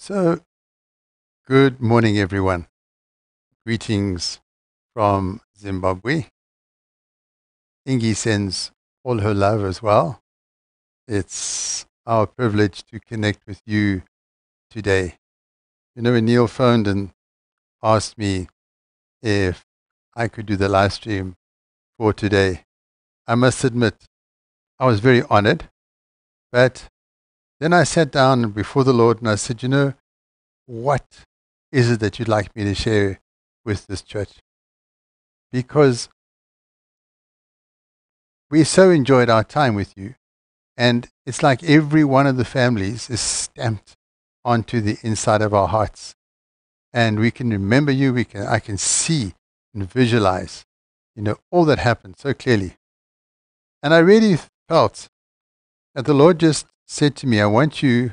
So, good morning, everyone. Greetings from Zimbabwe. Ingi sends all her love as well. It's our privilege to connect with you today. You know, when Neil phoned and asked me if I could do the live stream for today, I must admit I was very honored, but then I sat down before the Lord and I said, You know, what is it that you'd like me to share with this church? Because we so enjoyed our time with you. And it's like every one of the families is stamped onto the inside of our hearts. And we can remember you. We can, I can see and visualize, you know, all that happened so clearly. And I really felt that the Lord just said to me, I want you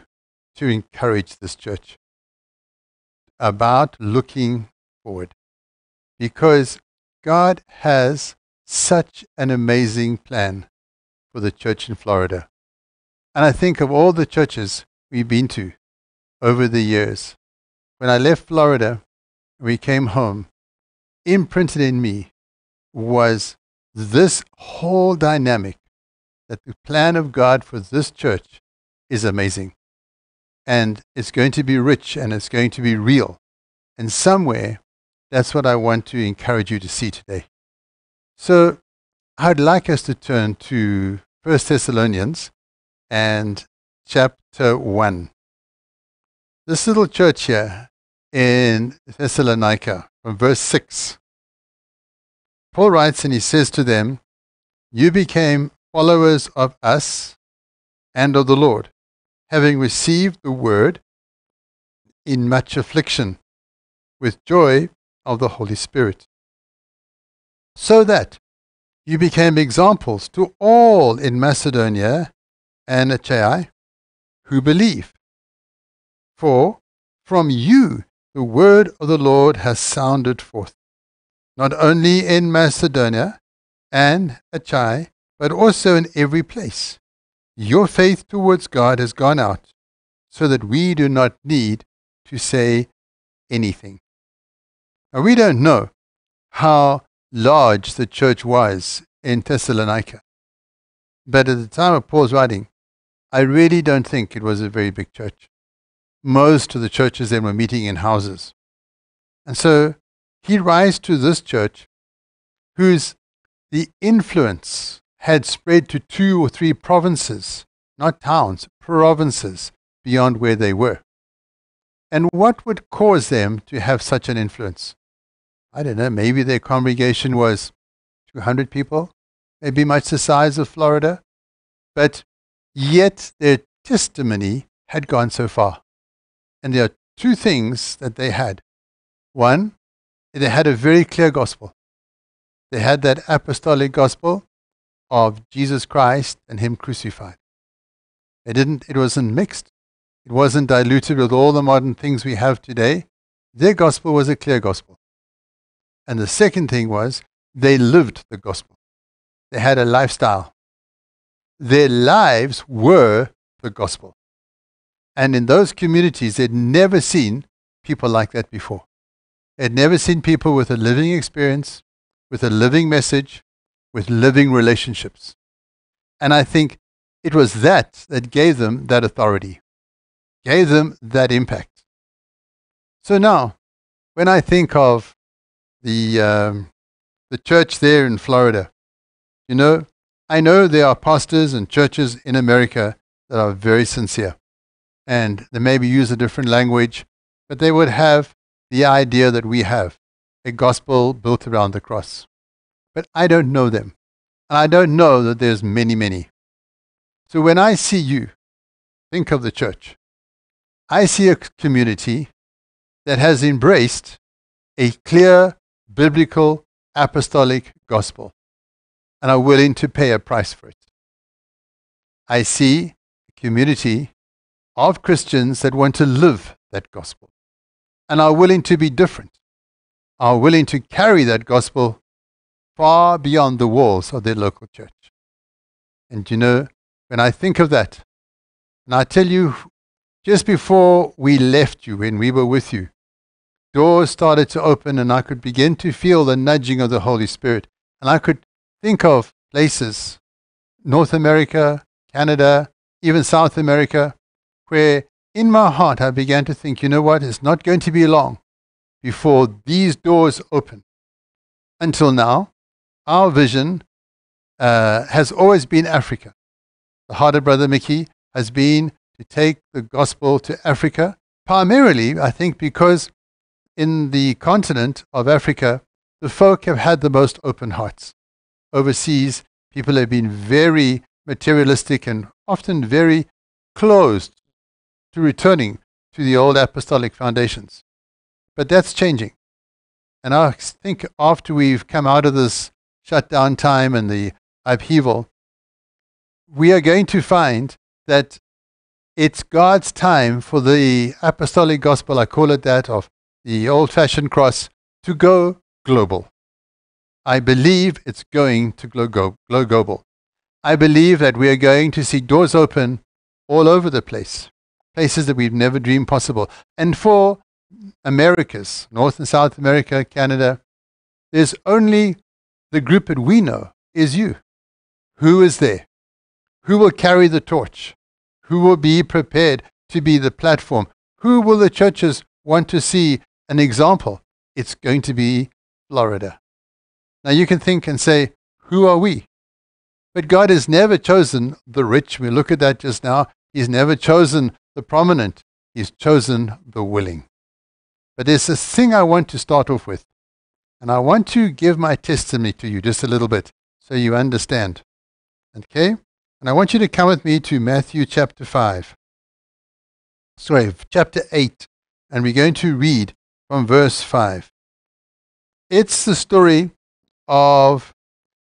to encourage this church about looking forward because God has such an amazing plan for the church in Florida. And I think of all the churches we've been to over the years. When I left Florida, we came home, imprinted in me was this whole dynamic that the plan of God for this church is amazing. And it's going to be rich and it's going to be real. And somewhere, that's what I want to encourage you to see today. So I'd like us to turn to 1 Thessalonians and chapter 1. This little church here in Thessalonica, from verse 6, Paul writes and he says to them, You became followers of us and of the Lord, having received the word in much affliction, with joy of the Holy Spirit, so that you became examples to all in Macedonia and Achaia who believe. For from you the word of the Lord has sounded forth, not only in Macedonia and Achaia, but also in every place. Your faith towards God has gone out so that we do not need to say anything. Now, we don't know how large the church was in Thessalonica, but at the time of Paul's writing, I really don't think it was a very big church. Most of the churches then were meeting in houses. And so he writes to this church, whose the influence had spread to two or three provinces, not towns, provinces beyond where they were. And what would cause them to have such an influence? I don't know, maybe their congregation was 200 people, maybe much the size of Florida, but yet their testimony had gone so far. And there are two things that they had. One, they had a very clear gospel. They had that apostolic gospel of Jesus Christ and Him crucified. It didn't, it wasn't mixed. It wasn't diluted with all the modern things we have today. Their gospel was a clear gospel. And the second thing was they lived the gospel. They had a lifestyle. Their lives were the gospel. And in those communities, they'd never seen people like that before. They'd never seen people with a living experience, with a living message, with living relationships. And I think it was that that gave them that authority, gave them that impact. So now, when I think of the, um, the church there in Florida, you know, I know there are pastors and churches in America that are very sincere and they maybe use a different language, but they would have the idea that we have a gospel built around the cross but I don't know them. And I don't know that there's many, many. So when I see you, think of the church. I see a community that has embraced a clear biblical apostolic gospel and are willing to pay a price for it. I see a community of Christians that want to live that gospel and are willing to be different, are willing to carry that gospel far beyond the walls of their local church. And you know, when I think of that, and I tell you, just before we left you, when we were with you, doors started to open and I could begin to feel the nudging of the Holy Spirit. And I could think of places, North America, Canada, even South America, where in my heart I began to think, you know what, it's not going to be long before these doors open. Until now, our vision uh, has always been Africa. The heart of Brother Mickey has been to take the gospel to Africa, primarily, I think, because in the continent of Africa, the folk have had the most open hearts. Overseas, people have been very materialistic and often very closed to returning to the old apostolic foundations. But that's changing. And I think after we've come out of this shutdown time and the upheaval, we are going to find that it's God's time for the apostolic gospel, I call it that, of the old fashioned cross to go global. I believe it's going to go global. I believe that we are going to see doors open all over the place, places that we've never dreamed possible. And for Americas, North and South America, Canada, there's only the group that we know is you. Who is there? Who will carry the torch? Who will be prepared to be the platform? Who will the churches want to see an example? It's going to be Florida. Now you can think and say, who are we? But God has never chosen the rich. We look at that just now. He's never chosen the prominent. He's chosen the willing. But there's a thing I want to start off with. And I want to give my testimony to you just a little bit so you understand. Okay? And I want you to come with me to Matthew chapter 5. Sorry, chapter 8. And we're going to read from verse 5. It's the story of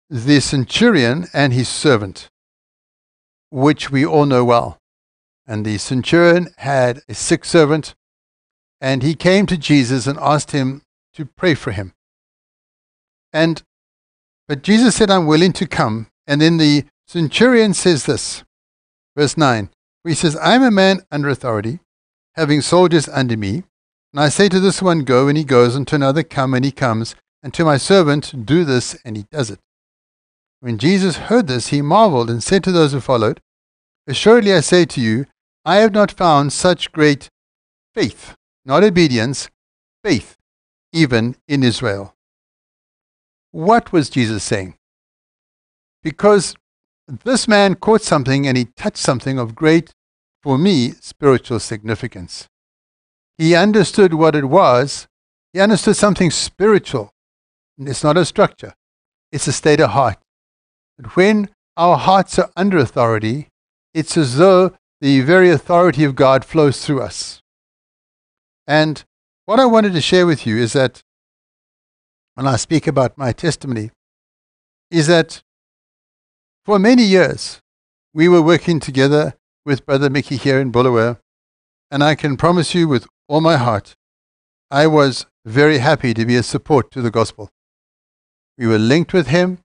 the centurion and his servant, which we all know well. And the centurion had a sick servant, and he came to Jesus and asked him to pray for him. And but Jesus said, I'm willing to come. And then the centurion says this, verse 9, where he says, I'm a man under authority, having soldiers under me. And I say to this one, Go, and he goes, and to another, Come, and he comes, and to my servant, Do this, and he does it. When Jesus heard this, he marveled and said to those who followed, Assuredly I say to you, I have not found such great faith, not obedience, faith, even in Israel. What was Jesus saying? Because this man caught something and he touched something of great, for me, spiritual significance. He understood what it was. He understood something spiritual. It's not a structure, it's a state of heart. But when our hearts are under authority, it's as though the very authority of God flows through us. And what I wanted to share with you is that when I speak about my testimony, is that for many years we were working together with Brother Mickey here in Bulawayo, and I can promise you with all my heart, I was very happy to be a support to the gospel. We were linked with him,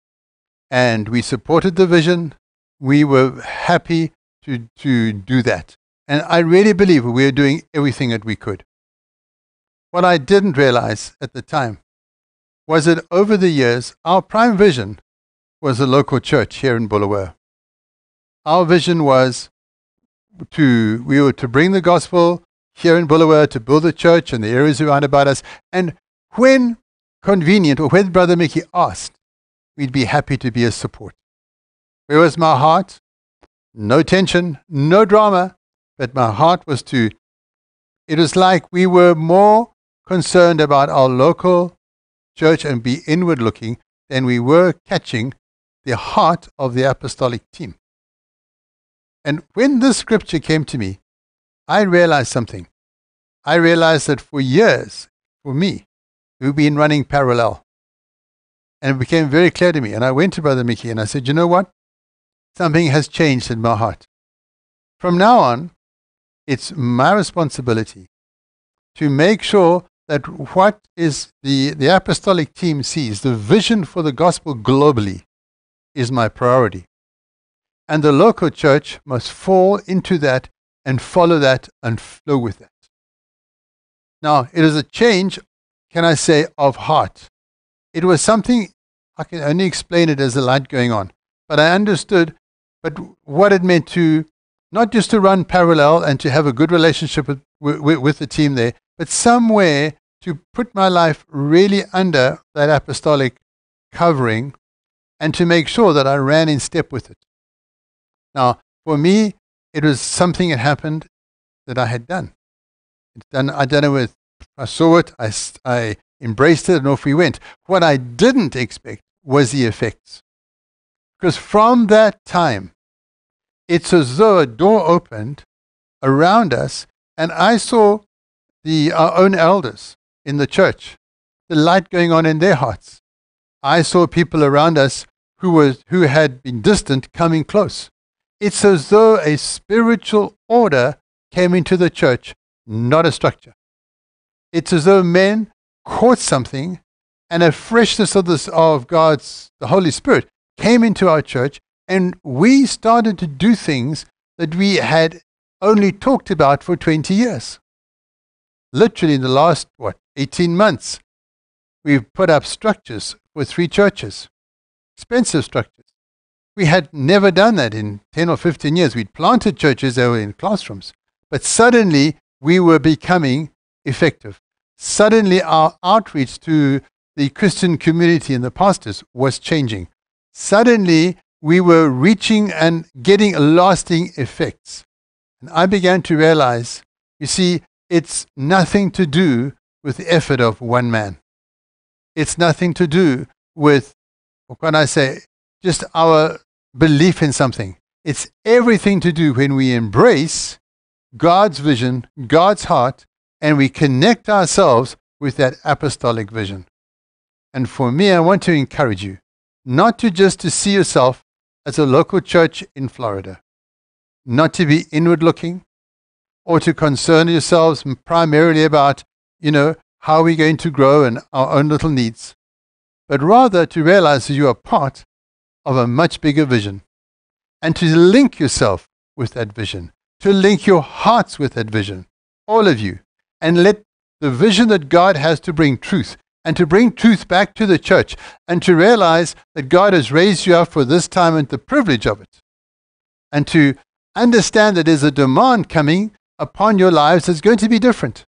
and we supported the vision. We were happy to, to do that. And I really believe we were doing everything that we could. What I didn't realize at the time was that over the years, our prime vision was a local church here in Bulawayo. Our vision was to, we were to bring the gospel here in Bulawayo, to build a church in the areas around about us. And when convenient, or when Brother Mickey asked, we'd be happy to be a support. Where was my heart? No tension, no drama, but my heart was to, it was like we were more concerned about our local church and be inward looking, then we were catching the heart of the apostolic team. And when this scripture came to me, I realized something. I realized that for years, for me, we've been running parallel. And it became very clear to me. And I went to Brother Mickey and I said, You know what? Something has changed in my heart. From now on, it's my responsibility to make sure that what is the, the apostolic team sees, the vision for the gospel globally, is my priority. And the local church must fall into that and follow that and flow with that. Now, it is a change, can I say, of heart. It was something, I can only explain it as a light going on, but I understood but what it meant to not just to run parallel and to have a good relationship with, with, with the team there, but somewhere to put my life really under that apostolic covering and to make sure that I ran in step with it. Now, for me, it was something that happened that I had done. It's done I done it with, I saw it, I, I embraced it, and off we went. What I didn't expect was the effects. Because from that time, it's as though a door opened around us, and I saw the, our own elders in the church, the light going on in their hearts. I saw people around us who, was, who had been distant coming close. It's as though a spiritual order came into the church, not a structure. It's as though men caught something and a freshness of, this, of God's, the Holy Spirit, came into our church and we started to do things that we had only talked about for 20 years literally in the last, what, 18 months, we've put up structures for three churches, expensive structures. We had never done that in 10 or 15 years. We'd planted churches, they were in classrooms. But suddenly we were becoming effective. Suddenly our outreach to the Christian community and the pastors was changing. Suddenly we were reaching and getting lasting effects. And I began to realize you see, it's nothing to do with the effort of one man. It's nothing to do with, what can I say, just our belief in something. It's everything to do when we embrace God's vision, God's heart, and we connect ourselves with that apostolic vision. And for me, I want to encourage you not to just to see yourself as a local church in Florida, not to be inward looking, or to concern yourselves primarily about, you know, how we're going to grow and our own little needs, but rather to realize that you are part of a much bigger vision and to link yourself with that vision, to link your hearts with that vision, all of you, and let the vision that God has to bring truth and to bring truth back to the church and to realize that God has raised you up for this time and the privilege of it, and to understand that there's a demand coming upon your lives is going to be different.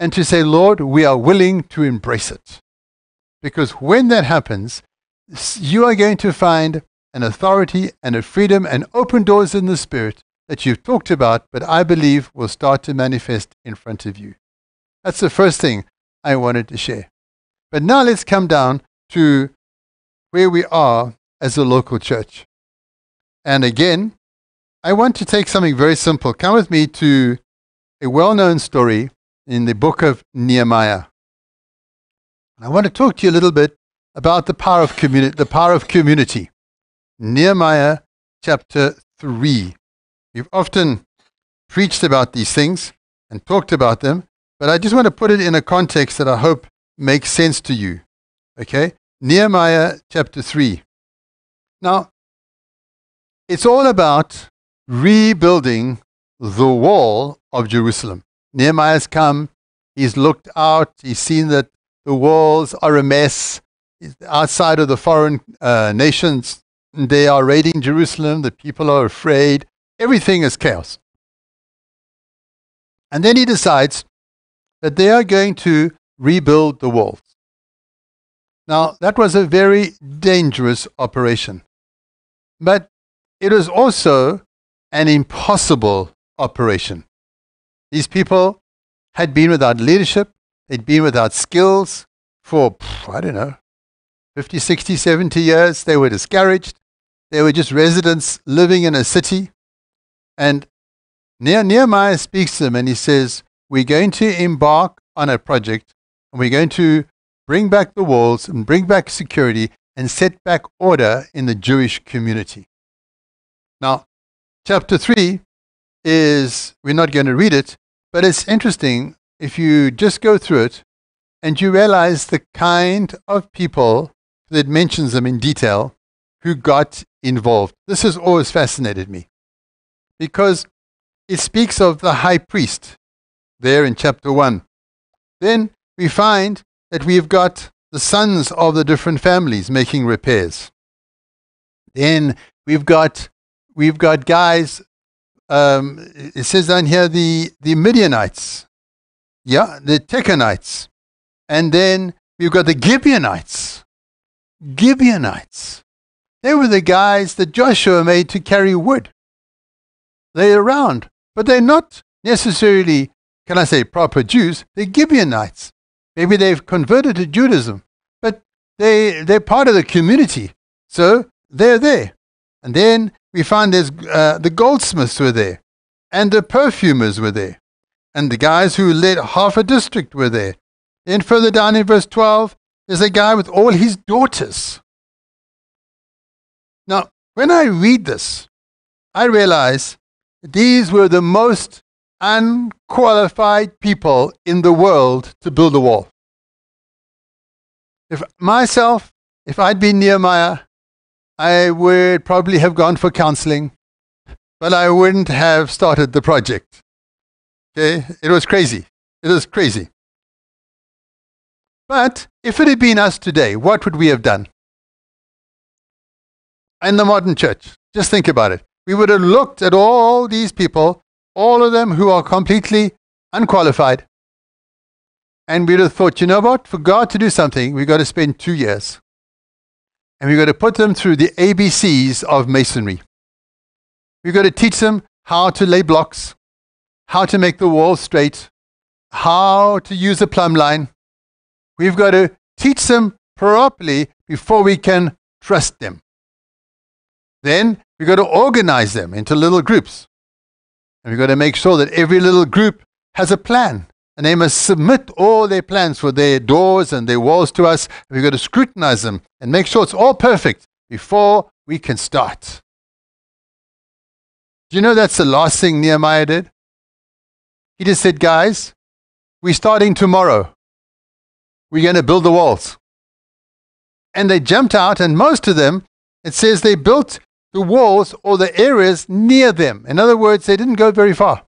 And to say, Lord, we are willing to embrace it. Because when that happens, you are going to find an authority and a freedom and open doors in the Spirit that you've talked about, but I believe will start to manifest in front of you. That's the first thing I wanted to share. But now let's come down to where we are as a local church. And again, I want to take something very simple. Come with me to a well known story in the book of Nehemiah. And I want to talk to you a little bit about the power of, communi- the power of community. Nehemiah chapter 3. We've often preached about these things and talked about them, but I just want to put it in a context that I hope makes sense to you. Okay? Nehemiah chapter 3. Now, it's all about rebuilding the wall of Jerusalem. Nehemiah's come, he's looked out, he's seen that the walls are a mess. Outside of the foreign uh, nations, they are raiding Jerusalem, the people are afraid, everything is chaos. And then he decides that they are going to rebuild the walls. Now, that was a very dangerous operation, but it was also an impossible operation. These people had been without leadership, they'd been without skills for, I don't know, 50, 60, 70 years. They were discouraged. They were just residents living in a city. And Nehemiah speaks to them and he says, We're going to embark on a project and we're going to bring back the walls and bring back security and set back order in the Jewish community. Now, Chapter 3 is, we're not going to read it, but it's interesting if you just go through it and you realize the kind of people that mentions them in detail who got involved. This has always fascinated me because it speaks of the high priest there in chapter 1. Then we find that we've got the sons of the different families making repairs. Then we've got we've got guys. Um, it says down here the the Midianites, yeah, the Tekanites, and then we've got the Gibeonites. Gibeonites. They were the guys that Joshua made to carry wood. They're around, but they're not necessarily, can I say, proper Jews. They're Gibeonites. Maybe they've converted to Judaism, but they, they're part of the community. So they're there. And then we find there's uh, the goldsmiths were there, and the perfumers were there, and the guys who led half a district were there. Then further down in verse 12, there's a guy with all his daughters. Now, when I read this, I realize these were the most unqualified people in the world to build a wall. If myself, if I'd been Nehemiah, I would probably have gone for counseling, but I wouldn't have started the project. Okay? It was crazy. It was crazy. But if it had been us today, what would we have done? In the modern church, just think about it. We would have looked at all these people, all of them who are completely unqualified, and we'd have thought, you know what? For God to do something, we've got to spend two years and we're going to put them through the ABCs of masonry. We're going to teach them how to lay blocks, how to make the wall straight, how to use a plumb line. We've got to teach them properly before we can trust them. Then we've got to organize them into little groups. And we've got to make sure that every little group has a plan and they must submit all their plans for their doors and their walls to us. We've got to scrutinize them and make sure it's all perfect before we can start. Do you know that's the last thing Nehemiah did? He just said, Guys, we're starting tomorrow. We're going to build the walls. And they jumped out, and most of them, it says they built the walls or the areas near them. In other words, they didn't go very far.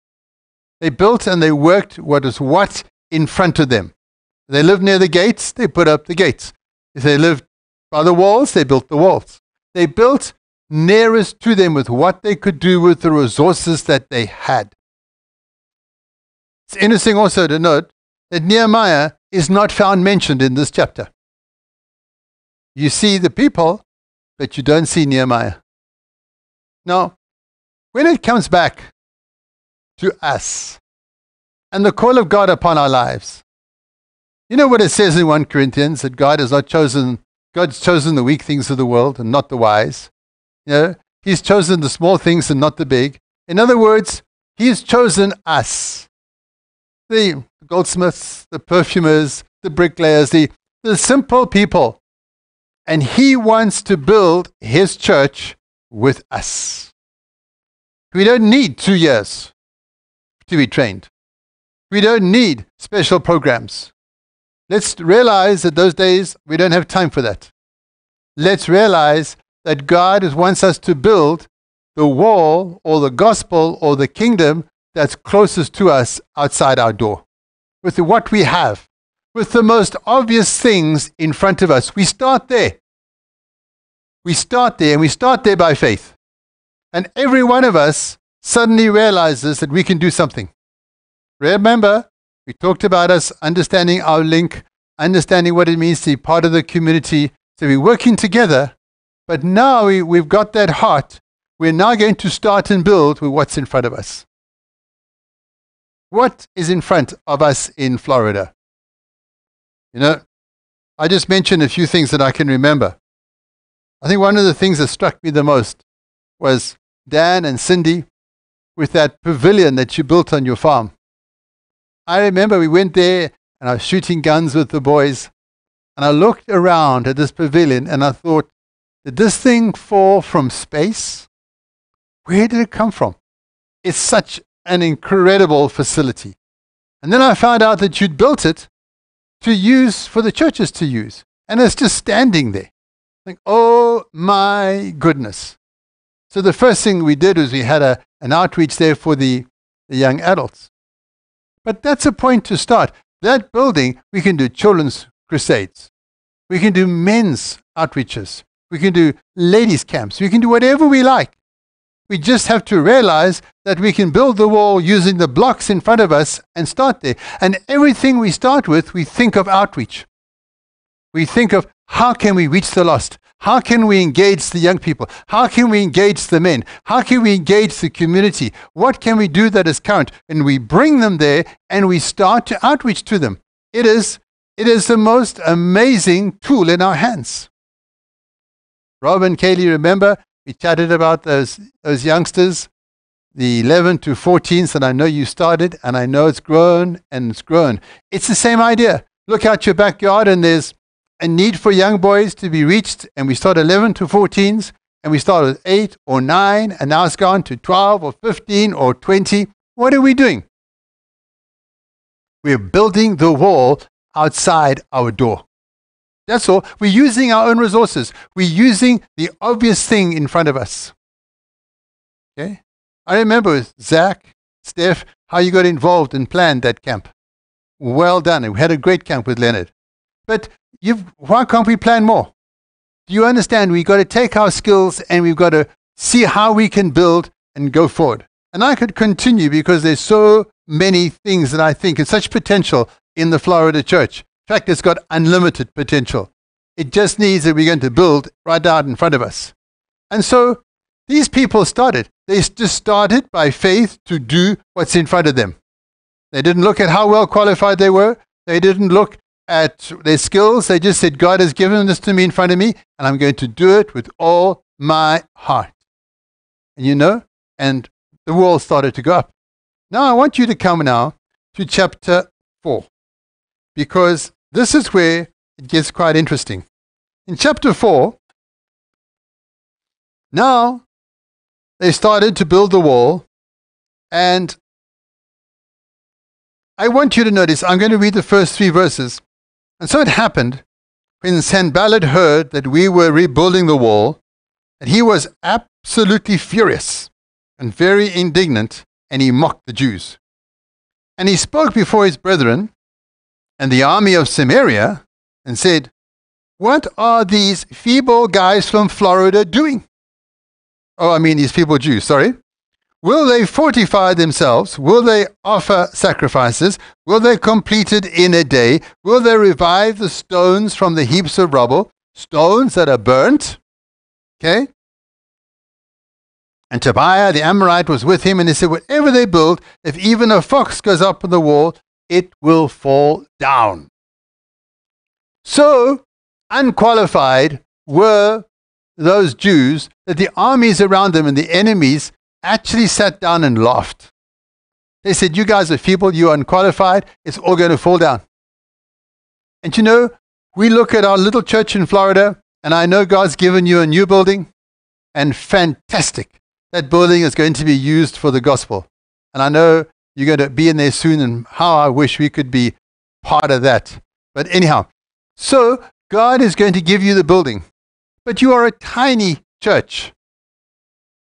They built and they worked what was what in front of them. they lived near the gates, they put up the gates. If they lived by the walls, they built the walls. They built nearest to them with what they could do with the resources that they had. It's interesting also to note that Nehemiah is not found mentioned in this chapter. You see the people, but you don't see Nehemiah. Now, when it comes back to us and the call of God upon our lives. You know what it says in 1 Corinthians that God has not chosen, God's chosen the weak things of the world and not the wise. You know, He's chosen the small things and not the big. In other words, He's chosen us. The goldsmiths, the perfumers, the bricklayers, the, the simple people. And He wants to build His church with us. We don't need two years to be trained. We don't need special programs. Let's realize that those days we don't have time for that. Let's realize that God wants us to build the wall or the gospel or the kingdom that's closest to us outside our door with what we have, with the most obvious things in front of us. We start there. We start there and we start there by faith. And every one of us suddenly realizes that we can do something. Remember, we talked about us understanding our link, understanding what it means to be part of the community. So we're working together, but now we, we've got that heart. We're now going to start and build with what's in front of us. What is in front of us in Florida? You know, I just mentioned a few things that I can remember. I think one of the things that struck me the most was Dan and Cindy with that pavilion that you built on your farm. I remember we went there and I was shooting guns with the boys. And I looked around at this pavilion and I thought, did this thing fall from space? Where did it come from? It's such an incredible facility. And then I found out that you'd built it to use for the churches to use. And it's just standing there. Like, oh my goodness. So the first thing we did was we had a an outreach there for the, the young adults. But that's a point to start. That building, we can do children's crusades. We can do men's outreaches. We can do ladies' camps. We can do whatever we like. We just have to realize that we can build the wall using the blocks in front of us and start there. And everything we start with, we think of outreach. We think of how can we reach the lost? How can we engage the young people? How can we engage the men? How can we engage the community? What can we do that is current? And we bring them there and we start to outreach to them. It is, it is the most amazing tool in our hands. Rob and Kaylee, remember we chatted about those, those youngsters, the 11 to 14s, and I know you started, and I know it's grown and it's grown. It's the same idea. Look out your backyard, and there's a need for young boys to be reached, and we started 11 to 14s, and we started at 8 or 9, and now it's gone to 12 or 15 or 20. What are we doing? We're building the wall outside our door. That's all. We're using our own resources. We're using the obvious thing in front of us. Okay? I remember with Zach, Steph, how you got involved and planned that camp. Well done. We had a great camp with Leonard. But You've, why can't we plan more? Do you understand? We've got to take our skills and we've got to see how we can build and go forward. And I could continue because there's so many things that I think and such potential in the Florida church. In fact, it's got unlimited potential. It just needs that we're going to build right out in front of us. And so these people started. They just started by faith to do what's in front of them. They didn't look at how well qualified they were. They didn't look at their skills. They just said, God has given this to me in front of me, and I'm going to do it with all my heart. And you know, and the world started to go up. Now I want you to come now to chapter 4, because this is where it gets quite interesting. In chapter 4, now they started to build the wall, and I want you to notice, I'm going to read the first three verses. And so it happened when Sanballat heard that we were rebuilding the wall that he was absolutely furious and very indignant, and he mocked the Jews. And he spoke before his brethren and the army of Samaria and said, What are these feeble guys from Florida doing? Oh, I mean, these feeble Jews, sorry. Will they fortify themselves? Will they offer sacrifices? Will they complete it in a day? Will they revive the stones from the heaps of rubble? Stones that are burnt? Okay? And Tobiah the Amorite was with him, and he said, Whatever they build, if even a fox goes up on the wall, it will fall down. So unqualified were those Jews that the armies around them and the enemies actually sat down and laughed. They said, You guys are feeble, you are unqualified, it's all going to fall down. And you know, we look at our little church in Florida, and I know God's given you a new building, and fantastic. That building is going to be used for the gospel. And I know you're going to be in there soon, and how I wish we could be part of that. But anyhow, so God is going to give you the building, but you are a tiny church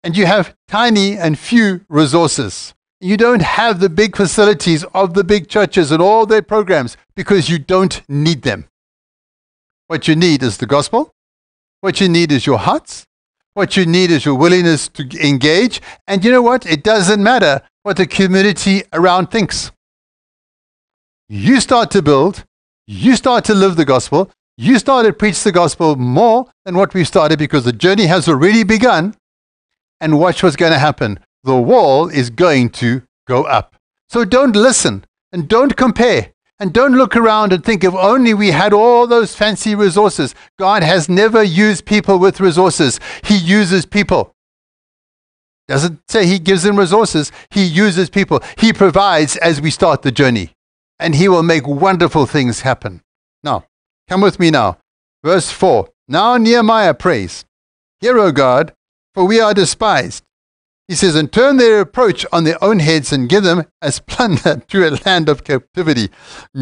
and you have tiny and few resources. You don't have the big facilities of the big churches and all their programs because you don't need them. What you need is the gospel. What you need is your hearts. What you need is your willingness to engage. And you know what? It doesn't matter what the community around thinks. You start to build, you start to live the gospel, you start to preach the gospel more than what we started because the journey has already begun and watch what's going to happen. The wall is going to go up. So don't listen and don't compare and don't look around and think if only we had all those fancy resources. God has never used people with resources, He uses people. Doesn't say He gives them resources, He uses people. He provides as we start the journey, and He will make wonderful things happen. Now, come with me now. Verse 4. Now Nehemiah prays, Hear, O God, for we are despised. He says, and turn their reproach on their own heads and give them as plunder to a land of captivity.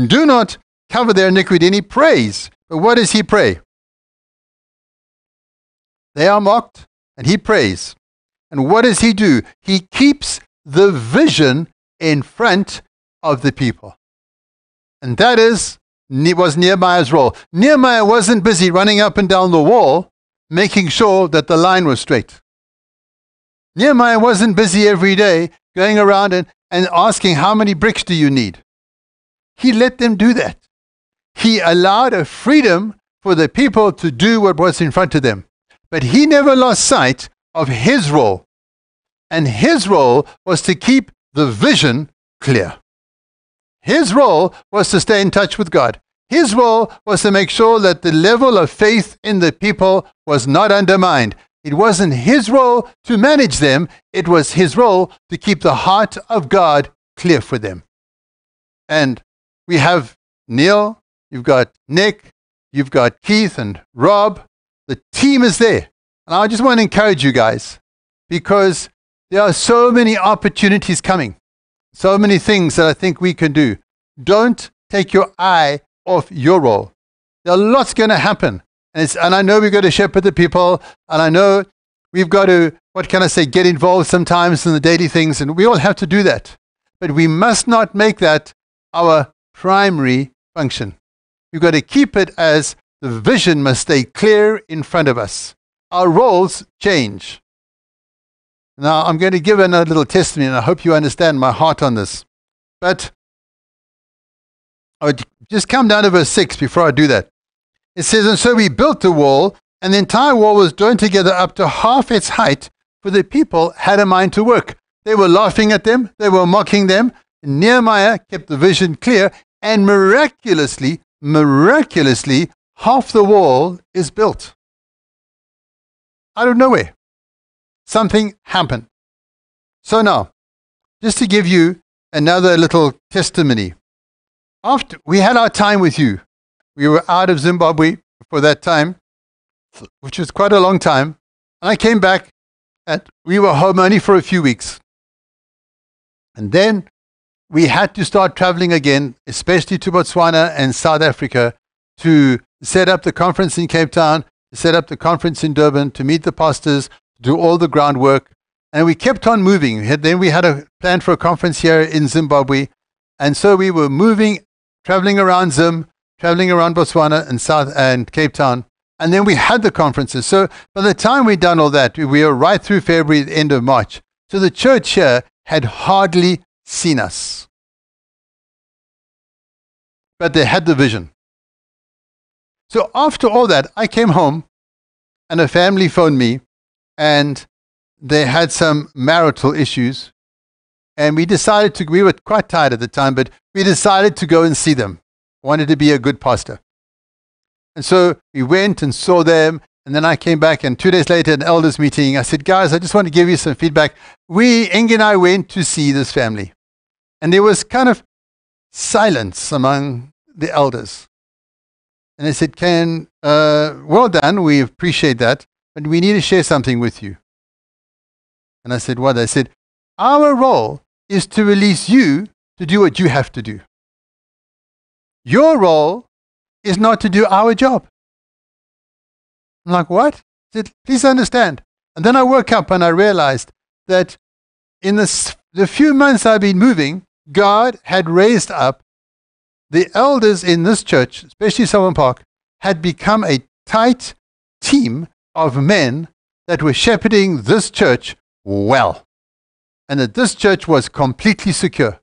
Do not cover their iniquity. And he prays. But what does he pray? They are mocked, and he prays. And what does he do? He keeps the vision in front of the people. And that is was Nehemiah's role. Nehemiah wasn't busy running up and down the wall making sure that the line was straight. Nehemiah wasn't busy every day going around and, and asking, How many bricks do you need? He let them do that. He allowed a freedom for the people to do what was in front of them. But he never lost sight of his role. And his role was to keep the vision clear. His role was to stay in touch with God. His role was to make sure that the level of faith in the people was not undermined. It wasn't his role to manage them, it was his role to keep the heart of God clear for them. And we have Neil, you've got Nick, you've got Keith and Rob. The team is there. And I just want to encourage you guys because there are so many opportunities coming, so many things that I think we can do. Don't take your eye of your role. There are lots going to happen. And, and I know we've got to shepherd the people. And I know we've got to, what can I say, get involved sometimes in the daily things. And we all have to do that. But we must not make that our primary function. We've got to keep it as the vision must stay clear in front of us. Our roles change. Now, I'm going to give another little testimony, and I hope you understand my heart on this. But I would just come down to verse 6 before I do that. It says, And so we built the wall, and the entire wall was joined together up to half its height, for the people had a mind to work. They were laughing at them, they were mocking them. Nehemiah kept the vision clear, and miraculously, miraculously, half the wall is built. Out of nowhere, something happened. So now, just to give you another little testimony after we had our time with you, we were out of Zimbabwe for that time, which was quite a long time. And I came back and we were home only for a few weeks. And then we had to start traveling again, especially to Botswana and South Africa, to set up the conference in Cape Town, to set up the conference in Durban, to meet the pastors, do all the groundwork. And we kept on moving. Then we had a plan for a conference here in Zimbabwe. And so we were moving traveling around Zim, traveling around Botswana and South and Cape Town. And then we had the conferences. So by the time we'd done all that, we were right through February, the end of March. So the church here had hardly seen us. But they had the vision. So after all that, I came home and a family phoned me and they had some marital issues. And we decided to, we were quite tired at the time, but we decided to go and see them. Wanted to be a good pastor. And so we went and saw them. And then I came back, and two days later, an elders meeting, I said, Guys, I just want to give you some feedback. We, Eng and I, went to see this family. And there was kind of silence among the elders. And they said, Ken, uh, well done. We appreciate that. But we need to share something with you. And I said, What? I said, Our role is to release you to do what you have to do. Your role is not to do our job. I'm like, what? Said, Please understand. And then I woke up and I realized that in the, the few months I've been moving, God had raised up the elders in this church, especially Solomon Park, had become a tight team of men that were shepherding this church well. And that this church was completely secure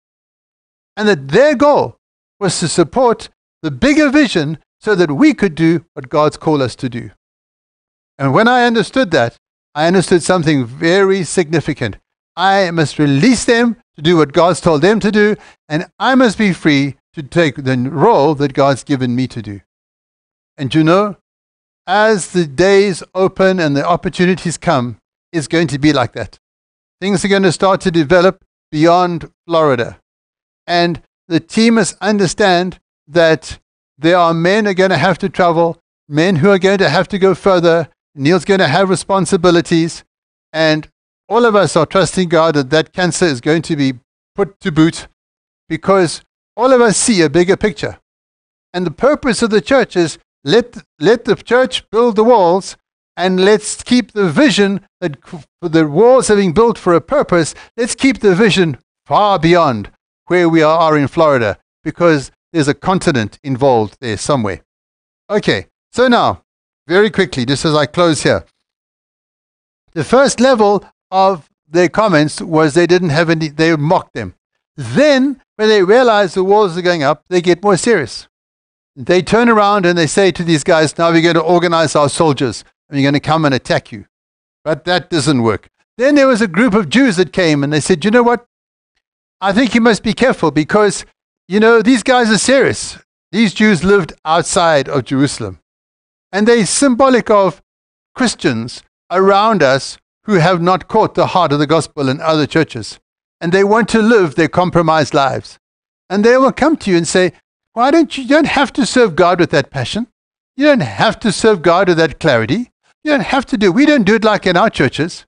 and that their goal was to support the bigger vision so that we could do what God's called us to do. And when I understood that, I understood something very significant. I must release them to do what God's told them to do, and I must be free to take the role that God's given me to do. And you know, as the days open and the opportunities come, it's going to be like that. Things are going to start to develop beyond Florida. And the team must understand that there are men are going to have to travel, men who are going to have to go further. Neil's going to have responsibilities. And all of us are trusting God that that cancer is going to be put to boot because all of us see a bigger picture. And the purpose of the church is let, let the church build the walls and let's keep the vision that the walls being built for a purpose, let's keep the vision far beyond where we are in Florida because there's a continent involved there somewhere. Okay, so now, very quickly, just as I close here, the first level of their comments was they didn't have any, they mocked them. Then, when they realize the walls are going up, they get more serious. They turn around and they say to these guys, Now we're going to organize our soldiers and we're going to come and attack you. But that doesn't work. Then there was a group of Jews that came and they said, You know what? I think you must be careful because, you know, these guys are serious. These Jews lived outside of Jerusalem. And they're symbolic of Christians around us who have not caught the heart of the gospel in other churches. And they want to live their compromised lives. And they will come to you and say, Why don't you, you don't have to serve God with that passion? You don't have to serve God with that clarity. You don't have to do. We don't do it like in our churches.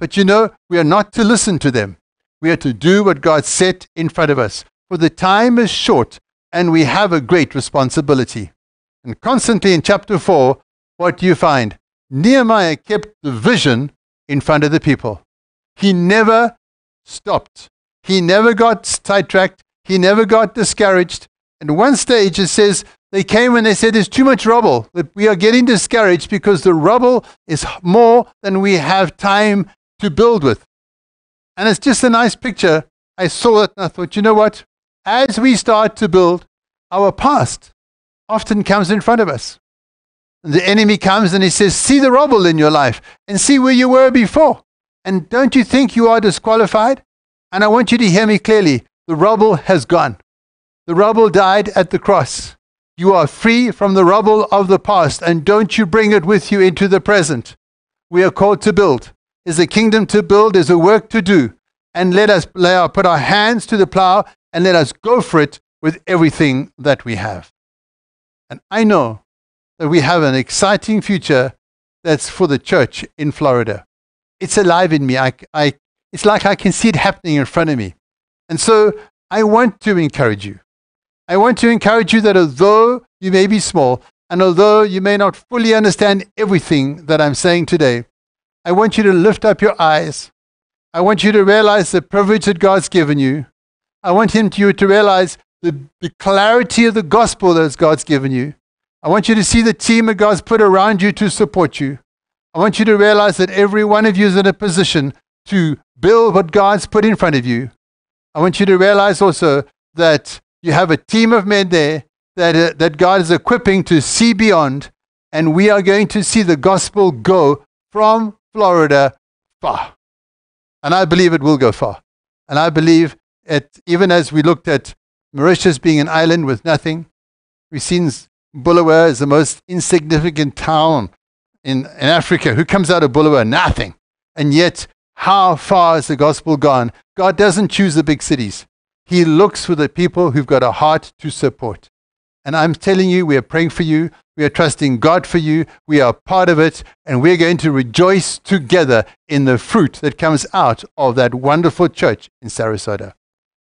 But you know, we are not to listen to them. We are to do what God set in front of us, for the time is short and we have a great responsibility. And constantly in chapter 4, what do you find? Nehemiah kept the vision in front of the people. He never stopped. He never got sidetracked. He never got discouraged. And one stage it says they came and they said, There's too much rubble. We are getting discouraged because the rubble is more than we have time to build with. And it's just a nice picture. I saw it and I thought, you know what? As we start to build, our past often comes in front of us. And the enemy comes and he says, See the rubble in your life and see where you were before. And don't you think you are disqualified? And I want you to hear me clearly. The rubble has gone. The rubble died at the cross. You are free from the rubble of the past, and don't you bring it with you into the present. We are called to build is a kingdom to build, there's a work to do. And let us lay our, put our hands to the plow and let us go for it with everything that we have. And I know that we have an exciting future that's for the church in Florida. It's alive in me. I, I, it's like I can see it happening in front of me. And so I want to encourage you. I want to encourage you that although you may be small, and although you may not fully understand everything that I'm saying today, I want you to lift up your eyes. I want you to realize the privilege that God's given you. I want him to, you to realize the, the clarity of the gospel that God's given you. I want you to see the team that God's put around you to support you. I want you to realize that every one of you is in a position to build what God's put in front of you. I want you to realize also that you have a team of men there that, uh, that God is equipping to see beyond, and we are going to see the gospel go from Florida far. And I believe it will go far. And I believe it, even as we looked at Mauritius being an island with nothing, we've seen Bulawayo as the most insignificant town in, in Africa. Who comes out of Bulawayo? Nothing. And yet, how far has the gospel gone? God doesn't choose the big cities. He looks for the people who've got a heart to support. And I'm telling you, we are praying for you. We are trusting God for you. We are part of it. And we're going to rejoice together in the fruit that comes out of that wonderful church in Sarasota.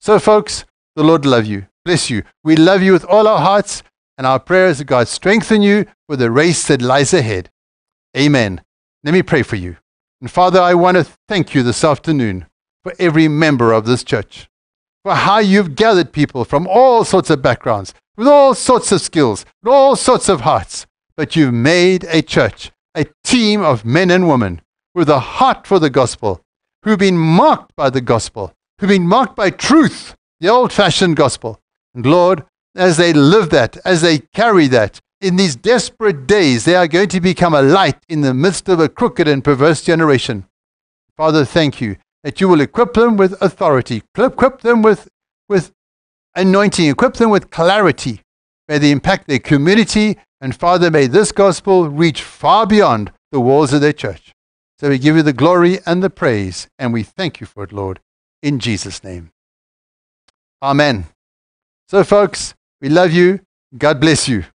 So, folks, the Lord love you. Bless you. We love you with all our hearts. And our prayer is that God strengthen you for the race that lies ahead. Amen. Let me pray for you. And Father, I want to thank you this afternoon for every member of this church, for how you've gathered people from all sorts of backgrounds with all sorts of skills, with all sorts of hearts. But you've made a church, a team of men and women with a heart for the gospel, who've been marked by the gospel, who've been marked by truth, the old fashioned gospel. And Lord, as they live that, as they carry that, in these desperate days, they are going to become a light in the midst of a crooked and perverse generation. Father, thank you that you will equip them with authority, equip them with, with anointing, equip them with clarity. May they impact their community, and Father, may this gospel reach far beyond the walls of their church. So we give you the glory and the praise, and we thank you for it, Lord, in Jesus' name. Amen. So, folks, we love you. God bless you.